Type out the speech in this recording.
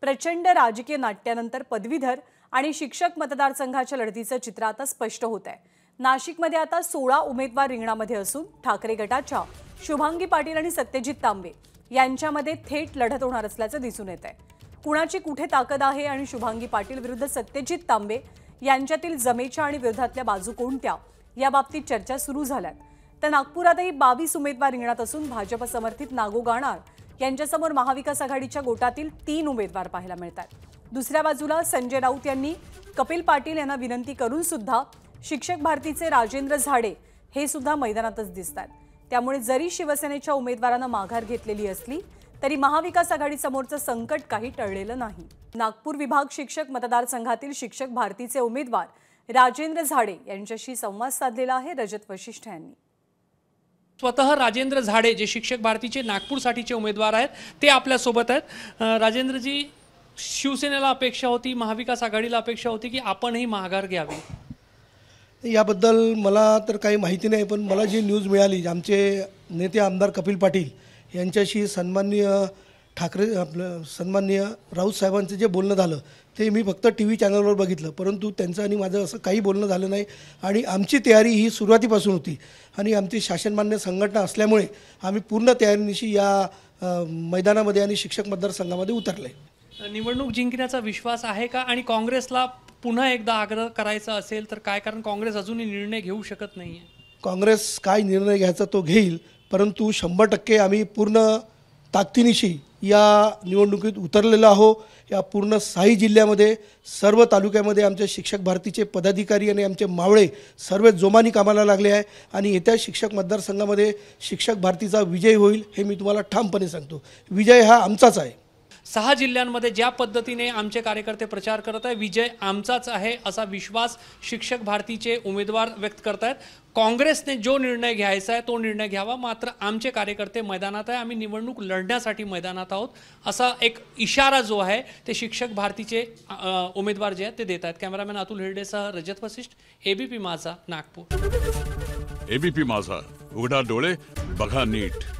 प्रचंड राजकीय नाट्यानंतर पदवीधर आणि शिक्षक मतदारसंघाच्या लढतीचं चित्र आता स्पष्ट होत आहे नाशिकमध्ये आता सोळा उमेदवार रिंगणामध्ये असून ठाकरे गटाच्या शुभांगी पाटील आणि सत्यजित तांबे यांच्यामध्ये थेट लढत होणार असल्याचं दिसून येत आहे कुणाची कुठे ताकद आहे आणि शुभांगी पाटील विरुद्ध सत्यजित तांबे यांच्यातील जमेच्या आणि विरोधातल्या बाजू कोणत्या याबाबतीत चर्चा सुरू झाल्यात तर नागपुरातही बावीस उमेदवार रिंगणात असून भाजप समर्थित नागो गाणार यांच्यासमोर महाविकास आघाडीच्या गोटातील तीन उमेदवार पाहायला मिळतात दुसऱ्या बाजूला संजय राऊत यांनी कपिल पाटील यांना विनंती करून सुद्धा शिक्षक भारतीचे राजेंद्र झाडे हे सुद्धा मैदानातच दिसतात त्यामुळे जरी शिवसेनेच्या उमेदवारांना माघार घेतलेली असली तरी महाविकास आघाडीसमोरचं संकट काही टळलेलं नाही नागपूर विभाग शिक्षक मतदारसंघातील शिक्षक भारतीचे उमेदवार राजेंद्र झाडे यांच्याशी संवाद साधलेला आहे रजत वशिष्ठ यांनी स्वतः राजेंद्र झाडे जे शिक्षक भारतीचे नागपूरसाठीचे उमेदवार आहेत ते आपल्यासोबत आहेत राजेंद्रजी शिवसेनेला अपेक्षा होती महाविकास आघाडीला अपेक्षा होती की आपणही माघार घ्यावी याबद्दल मला तर काही माहिती नाही पण मला जी न्यूज मिळाली आमचे नेते आमदार कपिल पाटील यांच्याशी सन्माननीय ठाकरे आपलं सन्माननीय राऊत साहेबांचं जे बोलणं झालं ते मी फक्त टी व्ही चॅनलवर बघितलं परंतु त्यांचं आणि माझं असं काही बोलणं झालं नाही आणि आमची तयारी ही सुरुवातीपासून होती आणि आमची शासनमान्य संघटना असल्यामुळे आम्ही पूर्ण तयारीनिशी या मैदानामध्ये आणि शिक्षक मतदारसंघामध्ये उतरले निवडणूक जिंकण्याचा विश्वास आहे का आणि काँग्रेसला पुन्हा एकदा आग्रह करायचा असेल तर काय कारण काँग्रेस अजूनही निर्णय घेऊ शकत नाही आहे काँग्रेस काय निर्णय घ्यायचा तो घेईल परंतु शंभर टक्के आम्ही पूर्ण ताकदीनिशी या निवडणुकीत उतरलेलो आहो या पूर्ण साई जिल्ह्यामध्ये सर्व तालुक्यामध्ये आमचे शिक्षक भारतीचे पदाधिकारी आणि आमचे मावळे सर्व जोमानी कामाला लागले आहे आणि येत्या शिक्षक मतदारसंघामध्ये शिक्षक भारतीचा विजय होईल हे मी तुम्हाला ठामपणे सांगतो विजय हा आमचाच आहे सहा जिल्ह्यांमध्ये ज्या पद्धतीने आमचे कार्यकर्ते प्रचार करत आहे विजय आमचाच आहे असा विश्वास शिक्षक भारतीचे उमेदवार व्यक्त करत आहेत काँग्रेसने जो निर्णय घ्यायचा आहे तो निर्णय घ्यावा मात्र आमचे कार्यकर्ते मैदानात आहे आम्ही निवडणूक लढण्यासाठी मैदानात आहोत असा एक इशारा जो आहे ते शिक्षक भारतीचे उमेदवार जे आहेत ते देत आहेत कॅमेरामॅन अतुल हिरडेसह रजत वसिष्ठ एबीपी माझा नागपूर एबीपी माझा उघडा डोळे बघा नीट